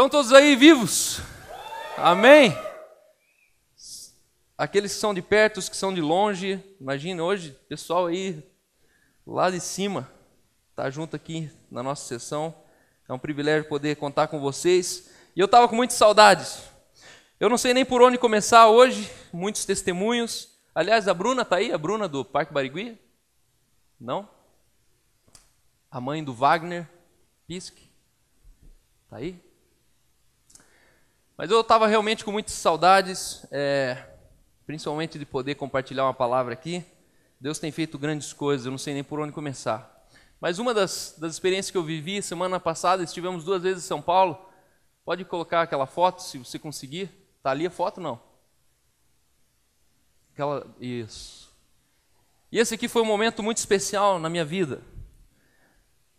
Estão todos aí vivos? Amém? Aqueles que são de perto, os que são de longe, imagina hoje, pessoal aí lá de cima, tá junto aqui na nossa sessão. É um privilégio poder contar com vocês. E eu estava com muitas saudades. Eu não sei nem por onde começar hoje, muitos testemunhos. Aliás, a Bruna está aí? A Bruna do Parque Barigui? Não? A mãe do Wagner Pisk? Está aí? Mas eu estava realmente com muitas saudades, é, principalmente de poder compartilhar uma palavra aqui. Deus tem feito grandes coisas, eu não sei nem por onde começar. Mas uma das, das experiências que eu vivi semana passada, estivemos duas vezes em São Paulo. Pode colocar aquela foto, se você conseguir. Tá ali a foto não? Aquela, isso. E esse aqui foi um momento muito especial na minha vida.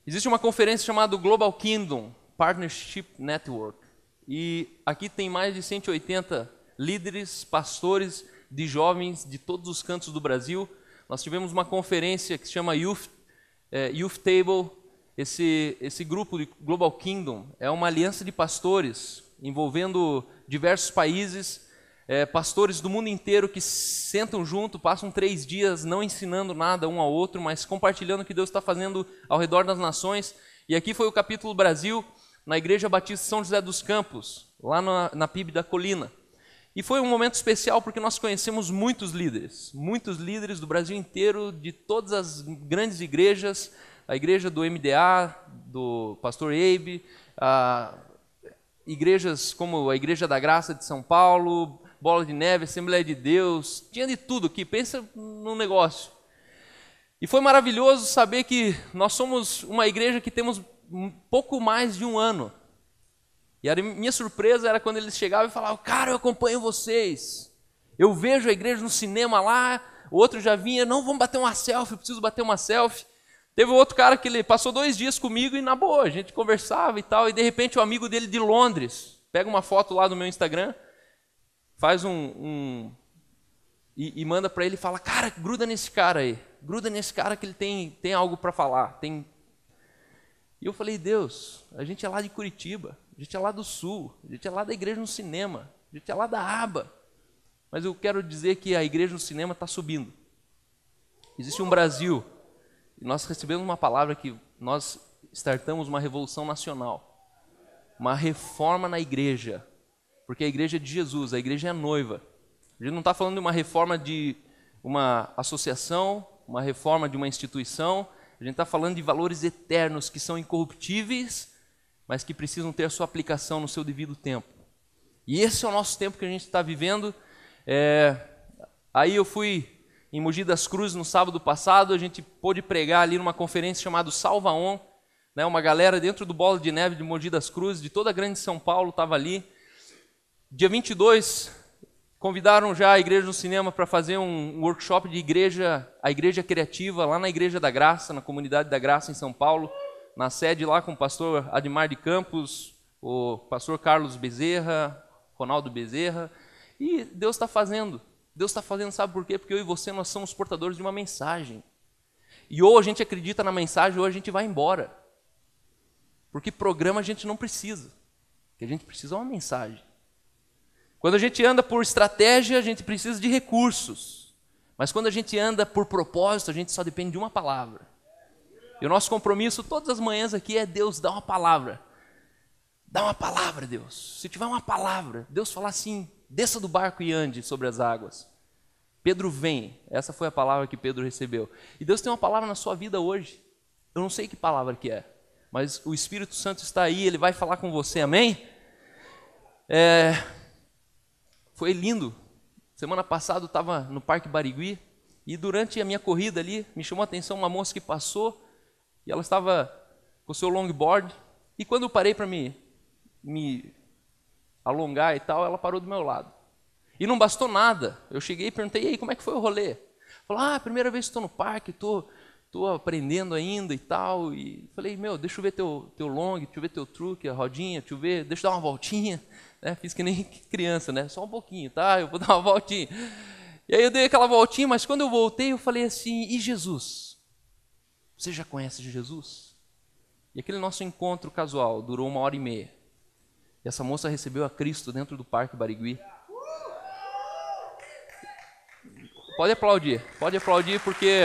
Existe uma conferência chamada Global Kingdom Partnership Network. E aqui tem mais de 180 líderes, pastores de jovens de todos os cantos do Brasil. Nós tivemos uma conferência que se chama Youth, é, Youth Table. Esse, esse grupo de Global Kingdom é uma aliança de pastores envolvendo diversos países, é, pastores do mundo inteiro que sentam junto, passam três dias não ensinando nada um ao outro, mas compartilhando o que Deus está fazendo ao redor das nações. E aqui foi o capítulo Brasil na Igreja Batista São José dos Campos, lá na, na PIB da Colina. E foi um momento especial porque nós conhecemos muitos líderes, muitos líderes do Brasil inteiro, de todas as grandes igrejas, a igreja do MDA, do pastor Abe, igrejas como a Igreja da Graça de São Paulo, Bola de Neve, Assembleia de Deus, tinha de tudo aqui, pensa num negócio. E foi maravilhoso saber que nós somos uma igreja que temos pouco mais de um ano. E a minha surpresa era quando eles chegavam e falavam: Cara, eu acompanho vocês. Eu vejo a igreja no cinema lá. O outro já vinha: Não, vamos bater uma selfie, preciso bater uma selfie. Teve outro cara que ele passou dois dias comigo e na boa, a gente conversava e tal. E de repente, o um amigo dele de Londres pega uma foto lá no meu Instagram, faz um. um e, e manda para ele e fala: Cara, gruda nesse cara aí. Gruda nesse cara que ele tem, tem algo para falar, tem e eu falei, Deus, a gente é lá de Curitiba, a gente é lá do Sul, a gente é lá da igreja no cinema, a gente é lá da aba. Mas eu quero dizer que a igreja no cinema está subindo. Existe um Brasil, e nós recebemos uma palavra que nós startamos uma revolução nacional, uma reforma na igreja, porque a igreja é de Jesus, a igreja é a noiva. A gente não está falando de uma reforma de uma associação, uma reforma de uma instituição, a gente está falando de valores eternos que são incorruptíveis, mas que precisam ter a sua aplicação no seu devido tempo. E esse é o nosso tempo que a gente está vivendo. É... Aí eu fui em Mogi das Cruzes no sábado passado, a gente pôde pregar ali numa conferência chamada Salva On, né? uma galera dentro do bolo de Neve de Mogi das Cruzes, de toda a grande São Paulo estava ali. Dia 22 Convidaram já a igreja do cinema para fazer um workshop de igreja, a igreja criativa, lá na Igreja da Graça, na comunidade da Graça em São Paulo, na sede lá com o pastor Admar de Campos, o pastor Carlos Bezerra, Ronaldo Bezerra. E Deus está fazendo. Deus está fazendo, sabe por quê? Porque eu e você nós somos portadores de uma mensagem. E ou a gente acredita na mensagem ou a gente vai embora. Porque programa a gente não precisa. O que a gente precisa é uma mensagem. Quando a gente anda por estratégia, a gente precisa de recursos. Mas quando a gente anda por propósito, a gente só depende de uma palavra. E o nosso compromisso todas as manhãs aqui é Deus dar uma palavra. Dá uma palavra, Deus. Se tiver uma palavra, Deus falar assim: desça do barco e ande sobre as águas. Pedro vem. Essa foi a palavra que Pedro recebeu. E Deus tem uma palavra na sua vida hoje. Eu não sei que palavra que é, mas o Espírito Santo está aí, ele vai falar com você, amém? É, foi lindo. Semana passada eu estava no Parque Barigui e durante a minha corrida ali me chamou a atenção uma moça que passou e ela estava com o seu longboard. E quando eu parei para me, me alongar e tal, ela parou do meu lado. E não bastou nada. Eu cheguei e perguntei, e aí, como é que foi o rolê? Falou, ah, primeira vez que estou no parque, estou tô, tô aprendendo ainda e tal. E falei, meu, deixa eu ver teu, teu long, deixa eu ver teu truque, a rodinha, deixa eu ver, deixa eu dar uma voltinha. Né? Fiz que nem criança, né? Só um pouquinho, tá? Eu vou dar uma voltinha. E aí eu dei aquela voltinha, mas quando eu voltei, eu falei assim: e Jesus? Você já conhece Jesus? E aquele nosso encontro casual durou uma hora e meia. E essa moça recebeu a Cristo dentro do Parque Barigui. Pode aplaudir, pode aplaudir, porque.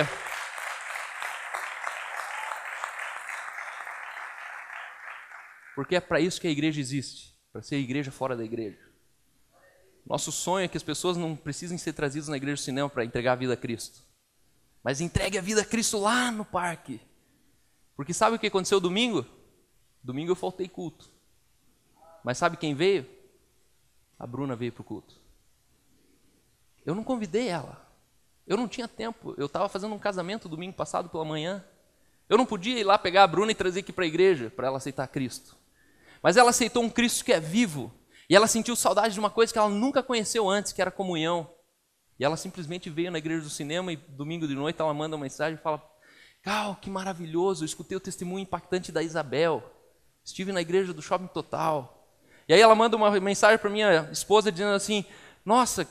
Porque é para isso que a igreja existe para ser igreja fora da igreja. Nosso sonho é que as pessoas não precisem ser trazidas na igreja do cinema para entregar a vida a Cristo, mas entregue a vida a Cristo lá no parque. Porque sabe o que aconteceu domingo? Domingo eu faltei culto. Mas sabe quem veio? A Bruna veio para o culto. Eu não convidei ela. Eu não tinha tempo. Eu estava fazendo um casamento domingo passado pela manhã. Eu não podia ir lá pegar a Bruna e trazer aqui para a igreja para ela aceitar Cristo. Mas ela aceitou um Cristo que é vivo. E ela sentiu saudade de uma coisa que ela nunca conheceu antes, que era comunhão. E ela simplesmente veio na igreja do cinema e domingo de noite ela manda uma mensagem e fala: Cal, que maravilhoso, eu escutei o testemunho impactante da Isabel. Estive na igreja do Shopping Total. E aí ela manda uma mensagem para minha esposa dizendo assim: Nossa,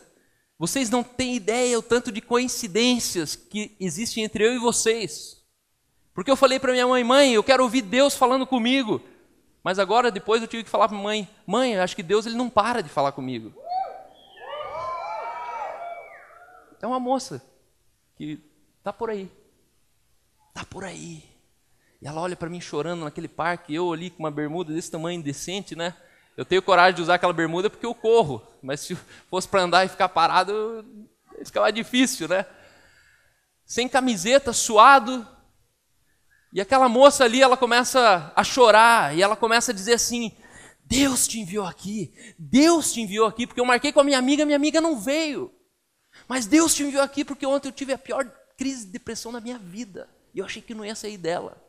vocês não têm ideia o tanto de coincidências que existem entre eu e vocês. Porque eu falei para minha mãe: Mãe, eu quero ouvir Deus falando comigo. Mas agora, depois, eu tive que falar para mãe: mãe, acho que Deus ele não para de falar comigo. É uma moça que tá por aí, tá por aí. E ela olha para mim chorando naquele parque, eu ali com uma bermuda desse tamanho indecente, né? Eu tenho coragem de usar aquela bermuda porque eu corro, mas se fosse para andar e ficar parado, ficava é difícil, né? Sem camiseta, suado, e aquela moça ali, ela começa a chorar e ela começa a dizer assim: Deus te enviou aqui, Deus te enviou aqui, porque eu marquei com a minha amiga, minha amiga não veio. Mas Deus te enviou aqui porque ontem eu tive a pior crise de depressão da minha vida. E eu achei que não ia sair dela.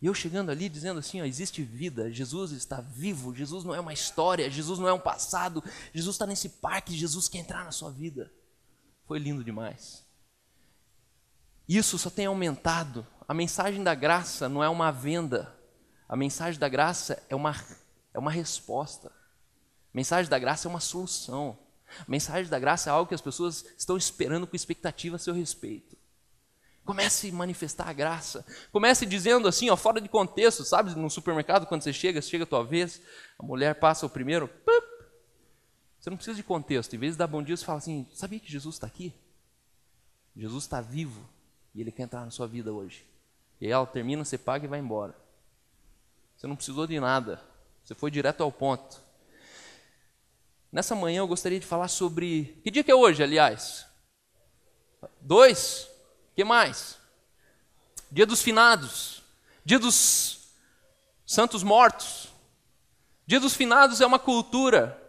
E eu chegando ali dizendo assim: ó, existe vida, Jesus está vivo, Jesus não é uma história, Jesus não é um passado, Jesus está nesse parque, Jesus quer entrar na sua vida. Foi lindo demais. Isso só tem aumentado a mensagem da graça não é uma venda. A mensagem da graça é uma, é uma resposta. A mensagem da graça é uma solução. A mensagem da graça é algo que as pessoas estão esperando com expectativa a seu respeito. Comece a manifestar a graça. Comece dizendo assim, ó, fora de contexto, sabe? No supermercado, quando você chega, chega a tua vez, a mulher passa o primeiro. Pup, você não precisa de contexto. Em vez de dar bom dia, você fala assim: sabia que Jesus está aqui? Jesus está vivo e ele quer entrar na sua vida hoje. E aí ela termina, você paga e vai embora. Você não precisou de nada. Você foi direto ao ponto. Nessa manhã eu gostaria de falar sobre. Que dia que é hoje, aliás? Dois? que mais? Dia dos finados. Dia dos santos mortos. Dia dos finados é uma cultura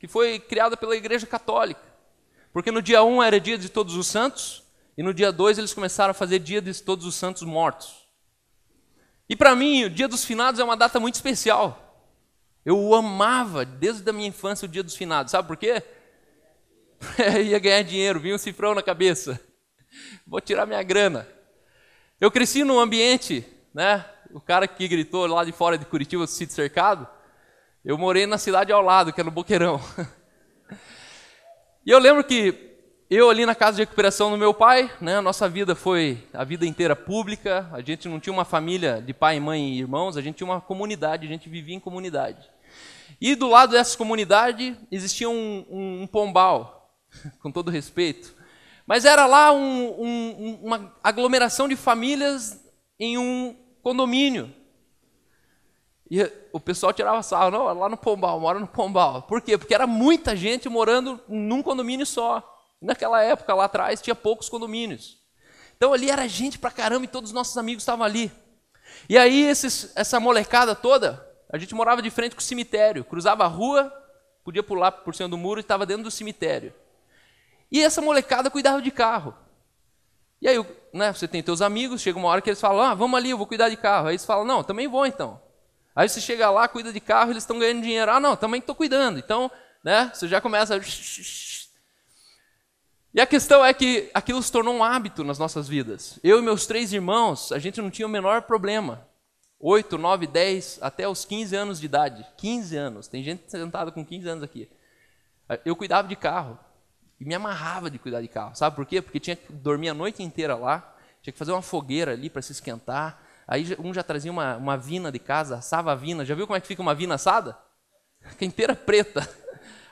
que foi criada pela Igreja Católica. Porque no dia 1 um era dia de todos os santos, e no dia 2 eles começaram a fazer dia de todos os santos mortos. E para mim, o dia dos finados é uma data muito especial. Eu amava desde a minha infância o dia dos finados, sabe por quê? Eu ia ganhar dinheiro, vinha um cifrão na cabeça. Vou tirar minha grana. Eu cresci num ambiente, né? O cara que gritou lá de fora de Curitiba, sítio cercado, eu morei na cidade ao lado, que era no Boqueirão. E eu lembro que eu ali na casa de recuperação do meu pai, né, a nossa vida foi a vida inteira pública, a gente não tinha uma família de pai, mãe e irmãos, a gente tinha uma comunidade, a gente vivia em comunidade. E do lado dessa comunidade existia um, um, um pombal, com todo respeito, mas era lá um, uma aglomeração de famílias em um condomínio. E o pessoal tirava sarro, não, lá no Pombal, mora no Pombal. Por quê? Porque era muita gente morando num condomínio só. Naquela época, lá atrás, tinha poucos condomínios. Então ali era gente pra caramba e todos os nossos amigos estavam ali. E aí esses, essa molecada toda, a gente morava de frente com o cemitério, cruzava a rua, podia pular por cima do muro e estava dentro do cemitério. E essa molecada cuidava de carro. E aí, né, você tem teus amigos, chega uma hora que eles falam, ah, vamos ali, eu vou cuidar de carro. Aí eles falam não, também vou então. Aí você chega lá, cuida de carro, eles estão ganhando dinheiro. Ah, não, também estou cuidando. Então, né, você já começa... A e a questão é que aquilo se tornou um hábito nas nossas vidas. Eu e meus três irmãos, a gente não tinha o menor problema. Oito, nove, dez, até os 15 anos de idade. 15 anos, tem gente sentada com 15 anos aqui. Eu cuidava de carro e me amarrava de cuidar de carro. Sabe por quê? Porque tinha que dormir a noite inteira lá, tinha que fazer uma fogueira ali para se esquentar. Aí um já trazia uma, uma vina de casa, assava a vina. Já viu como é que fica uma vina assada? Fica inteira preta.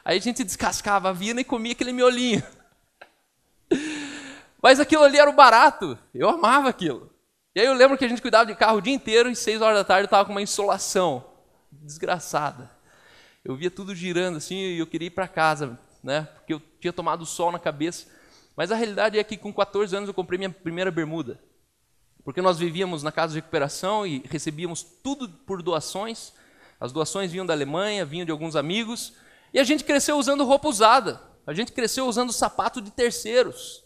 Aí a gente descascava a vina e comia aquele miolinho. Mas aquilo ali era o barato. Eu amava aquilo. E aí eu lembro que a gente cuidava de carro o dia inteiro e seis horas da tarde eu estava com uma insolação desgraçada. Eu via tudo girando assim e eu queria ir para casa, né? Porque eu tinha tomado sol na cabeça. Mas a realidade é que com 14 anos eu comprei minha primeira bermuda. Porque nós vivíamos na casa de recuperação e recebíamos tudo por doações. As doações vinham da Alemanha, vinham de alguns amigos. E a gente cresceu usando roupa usada. A gente cresceu usando sapato de terceiros.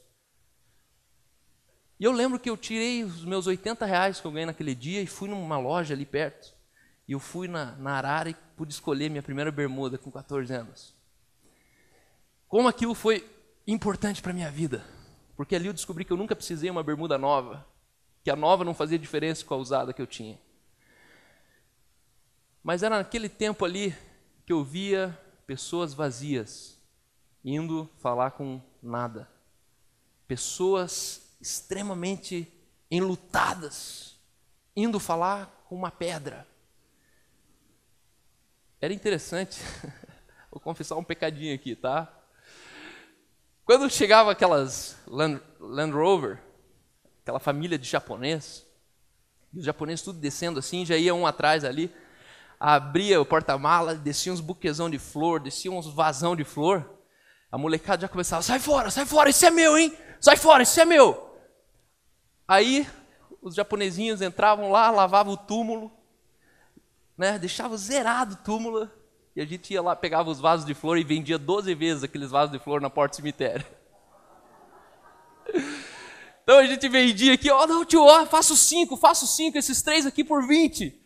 E eu lembro que eu tirei os meus 80 reais que eu ganhei naquele dia e fui numa loja ali perto. E eu fui na, na Arara e pude escolher minha primeira bermuda com 14 anos. Como aquilo foi importante para minha vida. Porque ali eu descobri que eu nunca precisei uma bermuda nova. Que a nova não fazia diferença com a usada que eu tinha. Mas era naquele tempo ali que eu via pessoas vazias indo falar com nada. Pessoas extremamente enlutadas, indo falar com uma pedra. Era interessante, vou confessar um pecadinho aqui, tá? Quando chegava aquelas Land, Land Rover, aquela família de japonês, os japoneses tudo descendo assim, já ia um atrás ali, abria o porta-mala, descia uns buquezão de flor, descia uns vazão de flor, a molecada já começava, sai fora, sai fora, isso é meu, hein? Sai fora, isso é meu! Aí os japonesinhos entravam lá, lavavam o túmulo, né? deixavam zerado o túmulo, e a gente ia lá, pegava os vasos de flor e vendia 12 vezes aqueles vasos de flor na porta do cemitério. Então a gente vendia aqui, ó, oh, não, tio, ó, oh, faço cinco, faço cinco, esses três aqui por 20.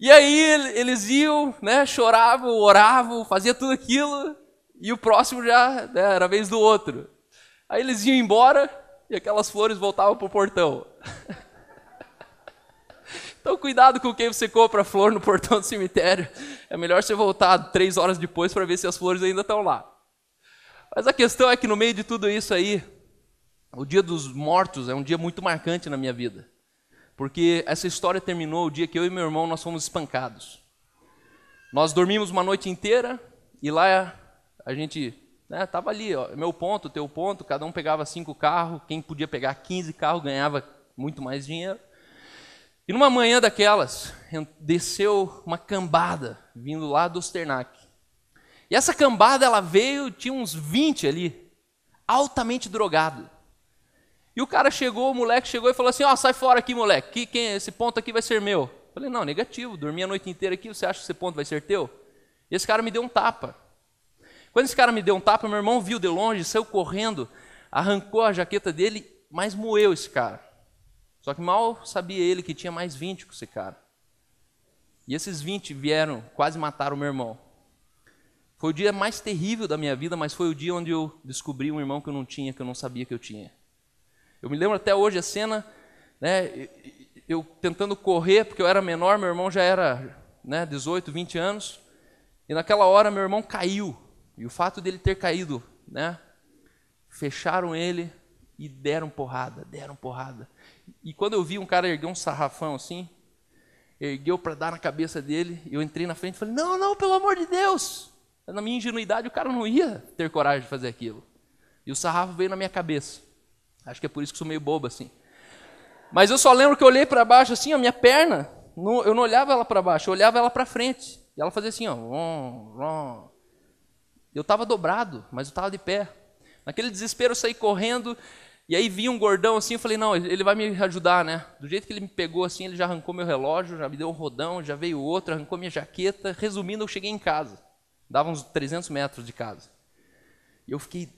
E aí eles iam, né, choravam, oravam, fazia tudo aquilo, e o próximo já né, era a vez do outro. Aí eles iam embora, e aquelas flores voltavam para o portão. Então cuidado com quem você compra flor no portão do cemitério. É melhor você voltar três horas depois para ver se as flores ainda estão lá. Mas a questão é que no meio de tudo isso aí, o Dia dos Mortos é um dia muito marcante na minha vida. Porque essa história terminou o dia que eu e meu irmão nós fomos espancados. Nós dormimos uma noite inteira e lá a gente né? Tava ali, ó, meu ponto, teu ponto, cada um pegava cinco carros, quem podia pegar 15 carros ganhava muito mais dinheiro. E numa manhã daquelas, desceu uma cambada vindo lá do Sternak. E essa cambada ela veio, tinha uns 20 ali, altamente drogado. E o cara chegou, o moleque chegou e falou assim: "Ó, oh, sai fora aqui, moleque. Que quem esse ponto aqui vai ser meu". Eu falei: "Não, negativo. Dormi a noite inteira aqui, você acha que esse ponto vai ser teu?" E esse cara me deu um tapa. Quando esse cara me deu um tapa, meu irmão viu de longe, saiu correndo, arrancou a jaqueta dele, mas moeu esse cara. Só que mal sabia ele que tinha mais 20 com esse cara. E esses 20 vieram, quase mataram o meu irmão. Foi o dia mais terrível da minha vida, mas foi o dia onde eu descobri um irmão que eu não tinha, que eu não sabia que eu tinha. Eu me lembro até hoje a cena, né, eu tentando correr, porque eu era menor, meu irmão já era né, 18, 20 anos. E naquela hora meu irmão caiu e o fato dele ter caído, né? Fecharam ele e deram porrada, deram porrada. E quando eu vi um cara erguer um sarrafão assim, ergueu para dar na cabeça dele, eu entrei na frente e falei: "Não, não, pelo amor de Deus!" Na minha ingenuidade, o cara não ia ter coragem de fazer aquilo. E o sarrafo veio na minha cabeça. Acho que é por isso que sou meio bobo assim. Mas eu só lembro que eu olhei para baixo assim, a minha perna, não, eu não olhava ela para baixo, eu olhava ela para frente. E ela fazia assim, ó, rom, rom. Eu estava dobrado, mas eu estava de pé. Naquele desespero eu saí correndo, e aí vi um gordão assim, eu falei, não, ele vai me ajudar, né? Do jeito que ele me pegou assim, ele já arrancou meu relógio, já me deu um rodão, já veio outro, arrancou minha jaqueta. Resumindo, eu cheguei em casa. Dava uns 300 metros de casa. E eu fiquei,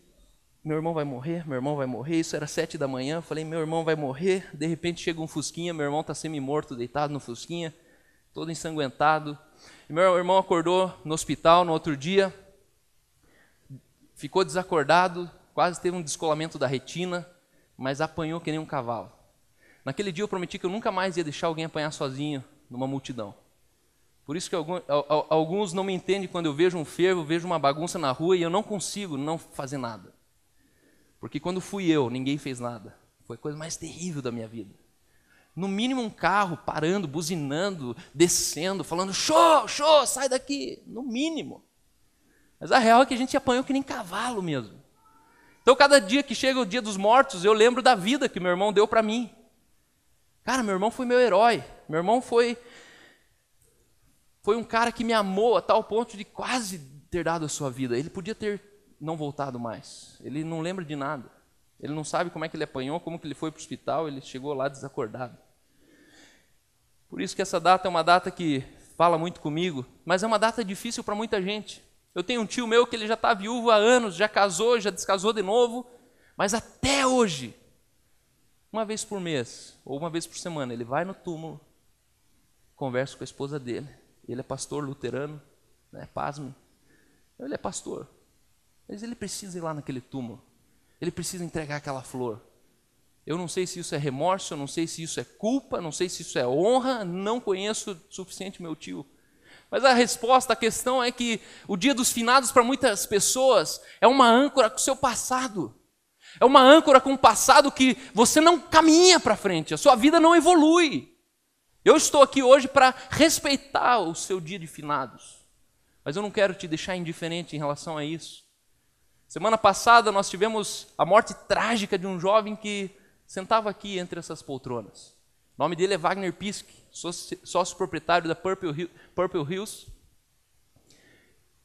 meu irmão vai morrer, meu irmão vai morrer. Isso era sete da manhã, eu falei, meu irmão vai morrer. De repente chega um fusquinha, meu irmão está semi-morto, deitado no fusquinha, todo ensanguentado. E meu irmão acordou no hospital no outro dia, ficou desacordado, quase teve um descolamento da retina, mas apanhou que nem um cavalo. Naquele dia eu prometi que eu nunca mais ia deixar alguém apanhar sozinho numa multidão. Por isso que alguns não me entendem quando eu vejo um fervo, vejo uma bagunça na rua e eu não consigo não fazer nada. Porque quando fui eu, ninguém fez nada. Foi a coisa mais terrível da minha vida. No mínimo um carro parando, buzinando, descendo, falando: show, show, sai daqui. No mínimo. Mas a real é que a gente apanhou que nem cavalo mesmo. Então, cada dia que chega o dia dos mortos, eu lembro da vida que meu irmão deu para mim. Cara, meu irmão foi meu herói. Meu irmão foi foi um cara que me amou a tal ponto de quase ter dado a sua vida. Ele podia ter não voltado mais. Ele não lembra de nada. Ele não sabe como é que ele apanhou, como que ele foi para o hospital, ele chegou lá desacordado. Por isso que essa data é uma data que fala muito comigo, mas é uma data difícil para muita gente. Eu tenho um tio meu que ele já está viúvo há anos, já casou, já descasou de novo, mas até hoje, uma vez por mês ou uma vez por semana, ele vai no túmulo, conversa com a esposa dele. Ele é pastor luterano, né? pasme. Ele é pastor, mas ele precisa ir lá naquele túmulo, ele precisa entregar aquela flor. Eu não sei se isso é remorso, eu não sei se isso é culpa, não sei se isso é honra, não conheço o suficiente meu tio mas a resposta à questão é que o dia dos finados para muitas pessoas é uma âncora com o seu passado. É uma âncora com o passado que você não caminha para frente, a sua vida não evolui. Eu estou aqui hoje para respeitar o seu dia de finados, mas eu não quero te deixar indiferente em relação a isso. Semana passada nós tivemos a morte trágica de um jovem que sentava aqui entre essas poltronas. O nome dele é Wagner Pisk, sócio proprietário da Purple, Purple Hills.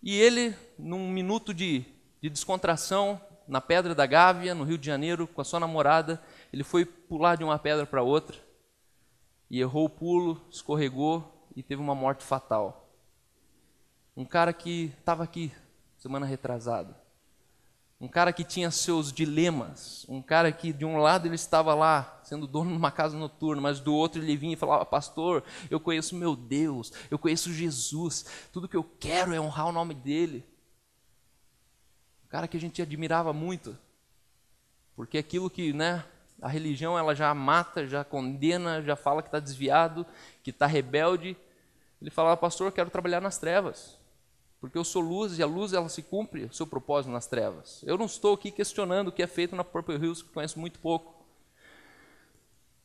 E ele, num minuto de, de descontração na Pedra da Gávea, no Rio de Janeiro, com a sua namorada, ele foi pular de uma pedra para outra e errou o pulo, escorregou e teve uma morte fatal. Um cara que estava aqui semana retrasada. Um cara que tinha seus dilemas, um cara que de um lado ele estava lá sendo dono de uma casa noturna, mas do outro ele vinha e falava: ah, "Pastor, eu conheço meu Deus, eu conheço Jesus, tudo que eu quero é honrar o nome dele". Um cara que a gente admirava muito. Porque aquilo que, né, a religião ela já mata, já condena, já fala que está desviado, que está rebelde. Ele falava, pastor, eu quero trabalhar nas trevas porque eu sou luz e a luz ela se cumpre o seu propósito nas trevas. Eu não estou aqui questionando o que é feito na própria Hills, que conheço muito pouco.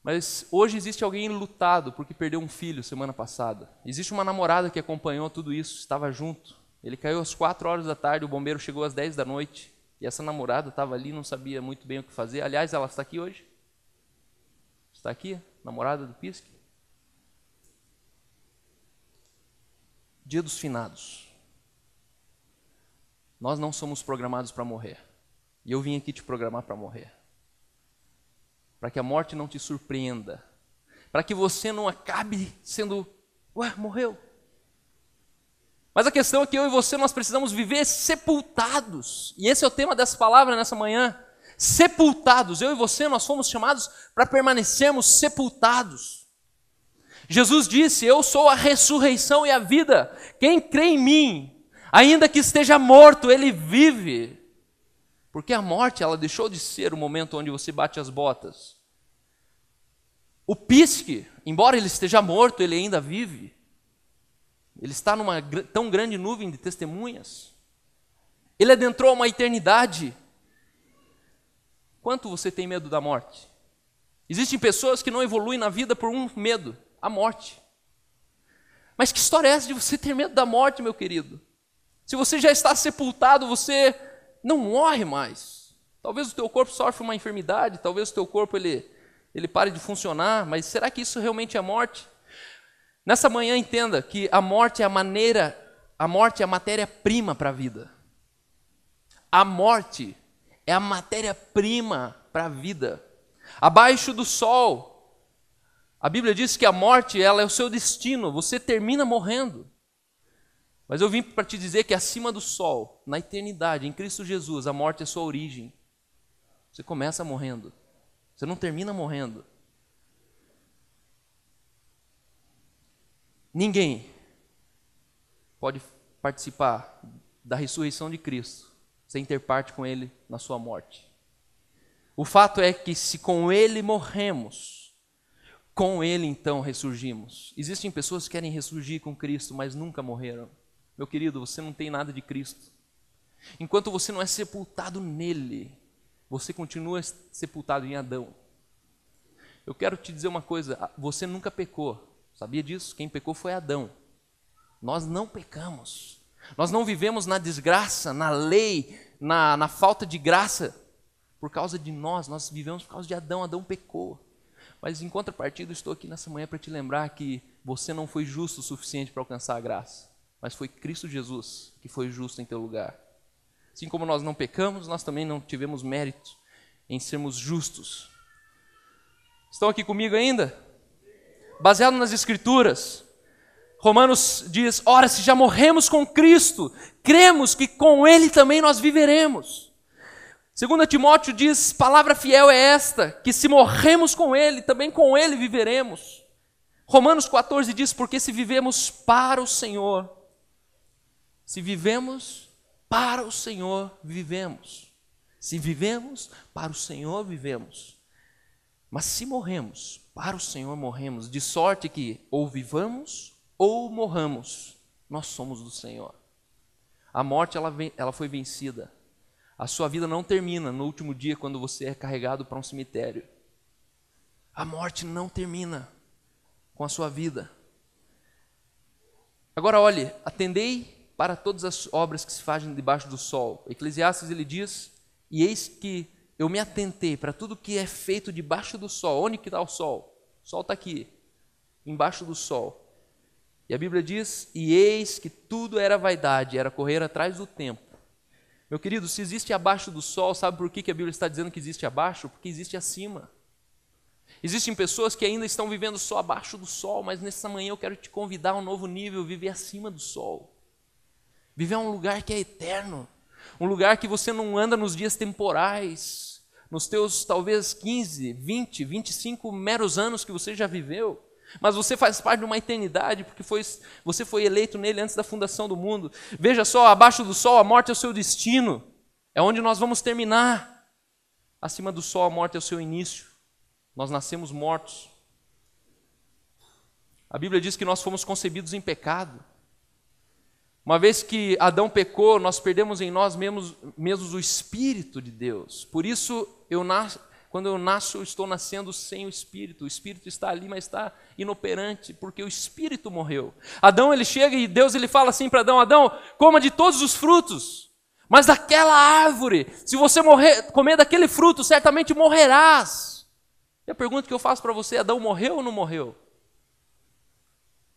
Mas hoje existe alguém lutado porque perdeu um filho semana passada. Existe uma namorada que acompanhou tudo isso, estava junto. Ele caiu às 4 horas da tarde, o bombeiro chegou às 10 da noite. E essa namorada estava ali, não sabia muito bem o que fazer. Aliás, ela está aqui hoje? Está aqui? Namorada do Pisque? Dia dos finados. Nós não somos programados para morrer. E eu vim aqui te programar para morrer. Para que a morte não te surpreenda. Para que você não acabe sendo, ué, morreu. Mas a questão é que eu e você nós precisamos viver sepultados. E esse é o tema dessa palavra nessa manhã. Sepultados. Eu e você nós fomos chamados para permanecermos sepultados. Jesus disse: "Eu sou a ressurreição e a vida. Quem crê em mim, Ainda que esteja morto, ele vive. Porque a morte, ela deixou de ser o momento onde você bate as botas. O pisque, embora ele esteja morto, ele ainda vive. Ele está numa tão grande nuvem de testemunhas. Ele adentrou uma eternidade. Quanto você tem medo da morte? Existem pessoas que não evoluem na vida por um medo, a morte. Mas que história é essa de você ter medo da morte, meu querido? Se você já está sepultado, você não morre mais. Talvez o teu corpo sofra uma enfermidade, talvez o teu corpo ele, ele pare de funcionar, mas será que isso realmente é morte? Nessa manhã entenda que a morte é a maneira, a morte é a matéria-prima para a vida. A morte é a matéria-prima para a vida. Abaixo do sol, a Bíblia diz que a morte ela é o seu destino, você termina morrendo. Mas eu vim para te dizer que acima do sol, na eternidade, em Cristo Jesus, a morte é sua origem. Você começa morrendo. Você não termina morrendo. Ninguém pode participar da ressurreição de Cristo sem ter parte com Ele na sua morte. O fato é que se com Ele morremos, com Ele então ressurgimos. Existem pessoas que querem ressurgir com Cristo, mas nunca morreram. Meu querido, você não tem nada de Cristo. Enquanto você não é sepultado nele, você continua sepultado em Adão. Eu quero te dizer uma coisa: você nunca pecou, sabia disso? Quem pecou foi Adão. Nós não pecamos, nós não vivemos na desgraça, na lei, na, na falta de graça por causa de nós, nós vivemos por causa de Adão, Adão pecou. Mas em contrapartida, estou aqui nessa manhã para te lembrar que você não foi justo o suficiente para alcançar a graça mas foi Cristo Jesus que foi justo em teu lugar. Assim como nós não pecamos, nós também não tivemos mérito em sermos justos. Estão aqui comigo ainda? Baseado nas Escrituras, Romanos diz: Ora, se já morremos com Cristo, cremos que com Ele também nós viveremos. 2 Timóteo diz: Palavra fiel é esta, que se morremos com Ele, também com Ele viveremos. Romanos 14 diz: Porque se vivemos para o Senhor, se vivemos para o Senhor, vivemos. Se vivemos para o Senhor, vivemos. Mas se morremos para o Senhor, morremos, de sorte que ou vivamos ou morramos, nós somos do Senhor. A morte ela, ela foi vencida. A sua vida não termina no último dia quando você é carregado para um cemitério. A morte não termina com a sua vida. Agora olhe, atendei para todas as obras que se fazem debaixo do sol. Eclesiastes ele diz: E eis que eu me atentei para tudo que é feito debaixo do sol. Onde que está o sol? O sol está aqui, embaixo do sol. E a Bíblia diz: E eis que tudo era vaidade, era correr atrás do tempo. Meu querido, se existe abaixo do sol, sabe por que a Bíblia está dizendo que existe abaixo? Porque existe acima. Existem pessoas que ainda estão vivendo só abaixo do sol, mas nessa manhã eu quero te convidar a um novo nível, viver acima do sol. Viver é um lugar que é eterno, um lugar que você não anda nos dias temporais, nos teus talvez 15, 20, 25 meros anos que você já viveu, mas você faz parte de uma eternidade, porque foi, você foi eleito nele antes da fundação do mundo. Veja só, abaixo do sol, a morte é o seu destino, é onde nós vamos terminar. Acima do sol, a morte é o seu início. Nós nascemos mortos. A Bíblia diz que nós fomos concebidos em pecado. Uma vez que Adão pecou, nós perdemos em nós mesmos, mesmos o Espírito de Deus. Por isso, eu quando eu nasço, eu estou nascendo sem o Espírito. O Espírito está ali, mas está inoperante, porque o Espírito morreu. Adão, ele chega e Deus ele fala assim para Adão, Adão, coma de todos os frutos, mas daquela árvore. Se você morrer, comer daquele fruto, certamente morrerás. E a pergunta que eu faço para você, é, Adão morreu ou não morreu?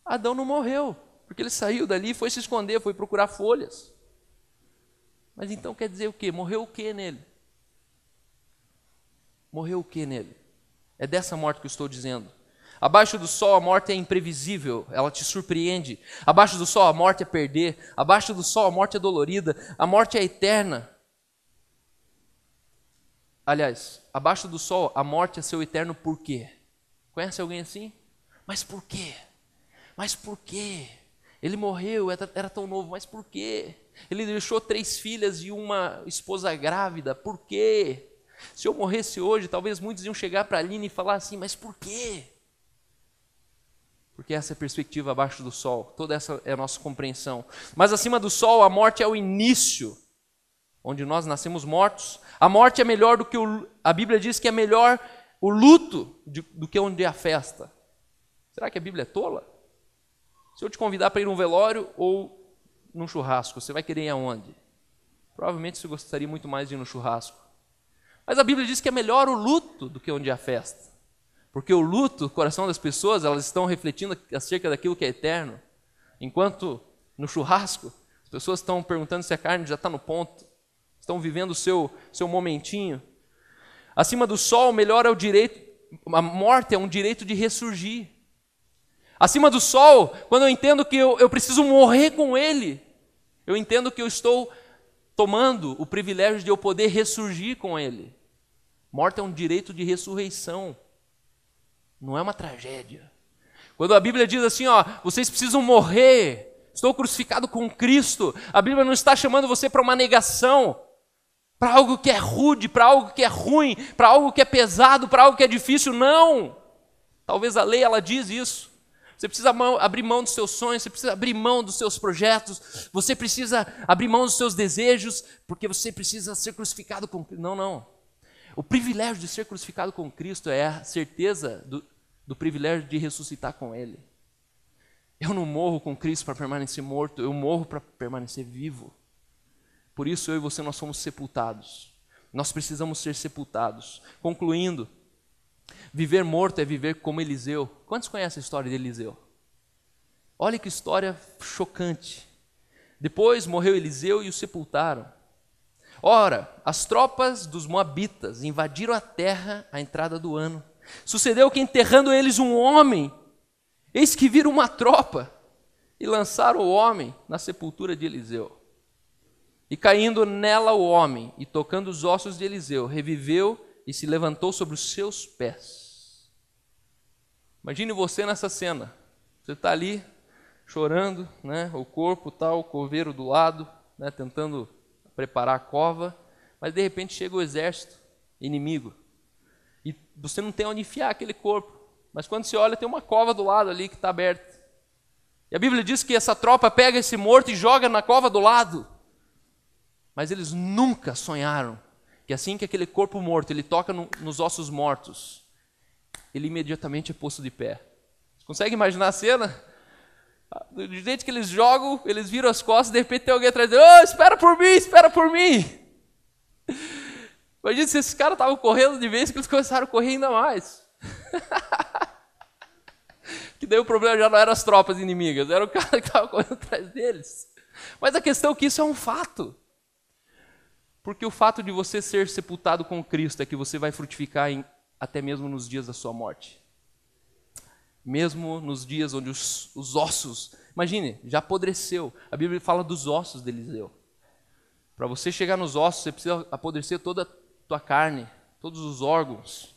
Adão não morreu. Porque ele saiu dali e foi se esconder, foi procurar folhas. Mas então quer dizer o quê? Morreu o quê nele? Morreu o quê nele? É dessa morte que eu estou dizendo. Abaixo do sol a morte é imprevisível, ela te surpreende. Abaixo do sol a morte é perder. Abaixo do sol a morte é dolorida. A morte é eterna. Aliás, abaixo do sol a morte é seu eterno porquê. Conhece alguém assim? Mas por quê? Mas por quê? Ele morreu, era tão novo, mas por quê? Ele deixou três filhas e uma esposa grávida, por quê? Se eu morresse hoje, talvez muitos iam chegar para a Aline e falar assim: mas por quê? Porque essa é a perspectiva abaixo do sol, toda essa é a nossa compreensão. Mas acima do sol, a morte é o início, onde nós nascemos mortos. A morte é melhor do que o. A Bíblia diz que é melhor o luto do que onde é a festa. Será que a Bíblia é tola? Se eu te convidar para ir num velório ou num churrasco, você vai querer ir aonde? Provavelmente você gostaria muito mais de ir no churrasco. Mas a Bíblia diz que é melhor o luto do que onde há festa. Porque o luto, o coração das pessoas, elas estão refletindo acerca daquilo que é eterno. Enquanto no churrasco, as pessoas estão perguntando se a carne já está no ponto. Estão vivendo o seu, seu momentinho. Acima do sol, melhor é o direito. A morte é um direito de ressurgir. Acima do sol, quando eu entendo que eu, eu preciso morrer com Ele, eu entendo que eu estou tomando o privilégio de eu poder ressurgir com Ele. Morte é um direito de ressurreição, não é uma tragédia. Quando a Bíblia diz assim, ó, vocês precisam morrer, estou crucificado com Cristo, a Bíblia não está chamando você para uma negação, para algo que é rude, para algo que é ruim, para algo que é pesado, para algo que é difícil, não. Talvez a lei ela diz isso. Você precisa abrir mão dos seus sonhos, você precisa abrir mão dos seus projetos, você precisa abrir mão dos seus desejos, porque você precisa ser crucificado com Cristo. Não, não. O privilégio de ser crucificado com Cristo é a certeza do, do privilégio de ressuscitar com Ele. Eu não morro com Cristo para permanecer morto, eu morro para permanecer vivo. Por isso eu e você nós somos sepultados. Nós precisamos ser sepultados. Concluindo, Viver morto é viver como Eliseu. Quantos conhecem a história de Eliseu? Olha que história chocante. Depois morreu Eliseu e o sepultaram. Ora, as tropas dos Moabitas invadiram a terra à entrada do ano. Sucedeu que, enterrando eles um homem, eis que viram uma tropa e lançaram o homem na sepultura de Eliseu. E caindo nela o homem e tocando os ossos de Eliseu, reviveu e se levantou sobre os seus pés. Imagine você nessa cena. Você está ali chorando, né? O corpo tal, o coveiro do lado, né? Tentando preparar a cova, mas de repente chega o exército inimigo e você não tem onde enfiar aquele corpo. Mas quando você olha, tem uma cova do lado ali que está aberta. E a Bíblia diz que essa tropa pega esse morto e joga na cova do lado. Mas eles nunca sonharam que assim que aquele corpo morto ele toca no, nos ossos mortos, ele imediatamente é posto de pé. Você consegue imaginar a cena? Ah, do jeito que eles jogam, eles viram as costas, de repente tem alguém atrás dele, oh, espera por mim, espera por mim. Imagina se esses caras estavam correndo de vez que eles começaram a correr ainda mais. que daí o problema já não eram as tropas inimigas, era o cara que estava correndo atrás deles. Mas a questão é que isso é um fato. Porque o fato de você ser sepultado com Cristo é que você vai frutificar em, até mesmo nos dias da sua morte. Mesmo nos dias onde os, os ossos, imagine, já apodreceu. A Bíblia fala dos ossos de Eliseu. Para você chegar nos ossos, você precisa apodrecer toda a tua carne, todos os órgãos,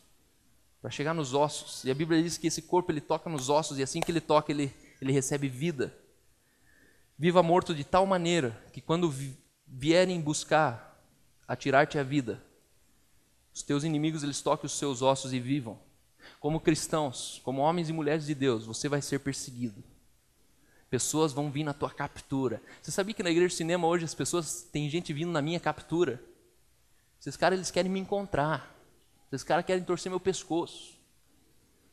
para chegar nos ossos. E a Bíblia diz que esse corpo ele toca nos ossos e assim que ele toca, ele, ele recebe vida. Viva morto de tal maneira que quando vierem buscar a tirar-te a vida. Os teus inimigos eles toquem os seus ossos e vivam. Como cristãos, como homens e mulheres de Deus, você vai ser perseguido. Pessoas vão vir na tua captura. Você sabia que na igreja de cinema hoje as pessoas têm gente vindo na minha captura? Esses caras eles querem me encontrar. Esses caras querem torcer meu pescoço.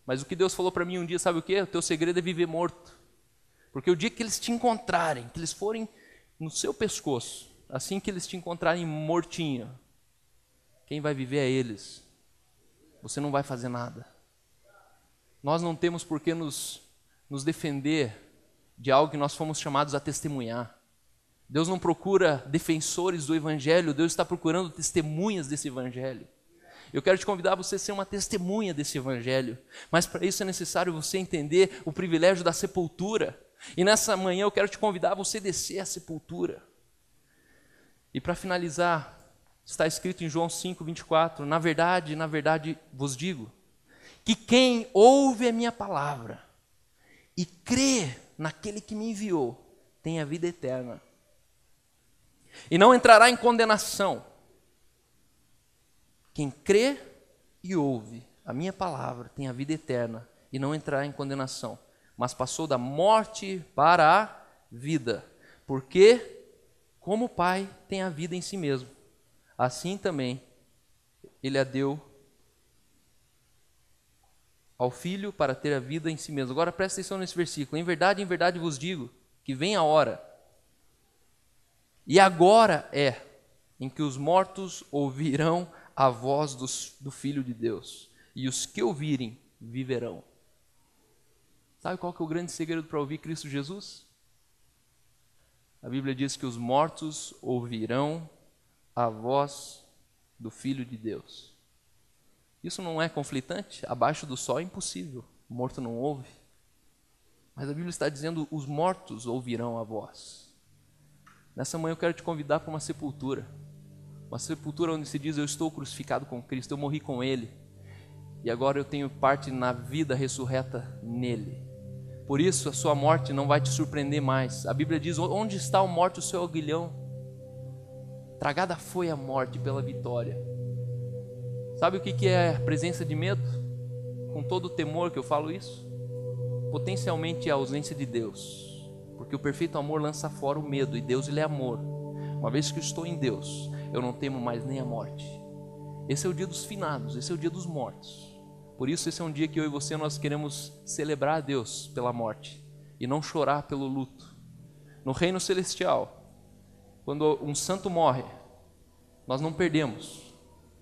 Mas o que Deus falou para mim um dia, sabe o que? O teu segredo é viver morto. Porque o dia que eles te encontrarem, que eles forem no seu pescoço, assim que eles te encontrarem mortinho, quem vai viver é eles. Você não vai fazer nada. Nós não temos por que nos, nos defender de algo que nós fomos chamados a testemunhar. Deus não procura defensores do Evangelho, Deus está procurando testemunhas desse Evangelho. Eu quero te convidar a você ser uma testemunha desse Evangelho, mas para isso é necessário você entender o privilégio da sepultura. E nessa manhã eu quero te convidar a você descer à sepultura. E para finalizar, está escrito em João 5, 24: Na verdade, na verdade vos digo, que quem ouve a minha palavra e crê naquele que me enviou, tem a vida eterna. E não entrará em condenação. Quem crê e ouve a minha palavra tem a vida eterna e não entrará em condenação, mas passou da morte para a vida, porque como o Pai tem a vida em si mesmo, assim também ele a deu ao Filho para ter a vida em si mesmo. Agora presta atenção nesse versículo. Em verdade, em verdade vos digo que vem a hora. E agora é em que os mortos ouvirão a voz dos, do Filho de Deus, e os que ouvirem viverão. Sabe qual que é o grande segredo para ouvir Cristo Jesus? A Bíblia diz que os mortos ouvirão a voz do Filho de Deus. Isso não é conflitante? Abaixo do sol é impossível. O morto não ouve. Mas a Bíblia está dizendo: os mortos ouvirão a voz. Nessa manhã eu quero te convidar para uma sepultura. Uma sepultura onde se diz: Eu estou crucificado com Cristo, eu morri com Ele. E agora eu tenho parte na vida ressurreta nele. Por isso a sua morte não vai te surpreender mais. A Bíblia diz: Onde está o morte, o seu aguilhão? Tragada foi a morte pela vitória. Sabe o que é a presença de medo? Com todo o temor que eu falo isso? Potencialmente a ausência de Deus. Porque o perfeito amor lança fora o medo e Deus ele é amor. Uma vez que eu estou em Deus, eu não temo mais nem a morte. Esse é o dia dos finados, esse é o dia dos mortos. Por isso, esse é um dia que eu e você nós queremos celebrar a Deus pela morte e não chorar pelo luto. No reino celestial, quando um santo morre, nós não perdemos,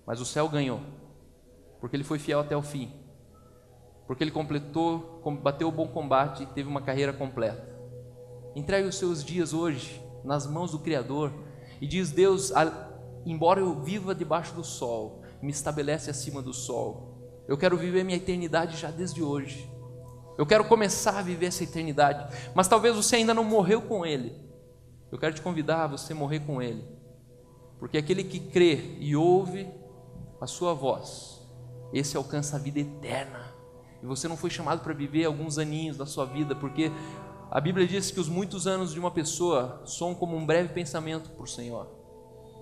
mas o céu ganhou, porque ele foi fiel até o fim, porque ele completou, bateu o bom combate e teve uma carreira completa. Entregue os seus dias hoje nas mãos do Criador e diz: Deus, embora eu viva debaixo do sol, me estabelece acima do sol eu quero viver minha eternidade já desde hoje. Eu quero começar a viver essa eternidade. Mas talvez você ainda não morreu com Ele. Eu quero te convidar a você morrer com Ele. Porque aquele que crê e ouve a sua voz, esse alcança a vida eterna. E você não foi chamado para viver alguns aninhos da sua vida, porque a Bíblia diz que os muitos anos de uma pessoa são como um breve pensamento para o Senhor.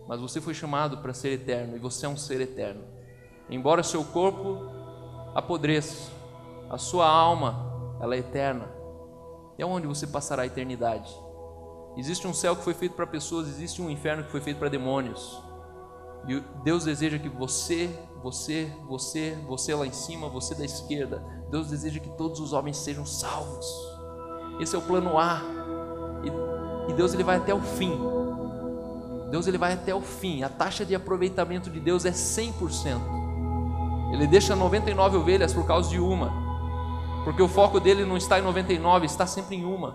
Mas você foi chamado para ser eterno e você é um ser eterno. Embora seu corpo apodreça, a sua alma, ela é eterna. É onde você passará a eternidade. Existe um céu que foi feito para pessoas, existe um inferno que foi feito para demônios. E Deus deseja que você, você, você, você lá em cima, você da esquerda, Deus deseja que todos os homens sejam salvos. Esse é o plano A. E, e Deus ele vai até o fim. Deus ele vai até o fim. A taxa de aproveitamento de Deus é 100%. Ele deixa 99 ovelhas por causa de uma, porque o foco dele não está em 99, está sempre em uma.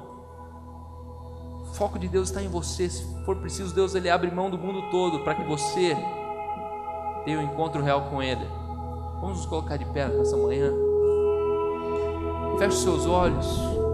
O foco de Deus está em você. Se for preciso, Deus ele abre mão do mundo todo para que você tenha um encontro real com Ele. Vamos nos colocar de pé nessa manhã. Feche seus olhos.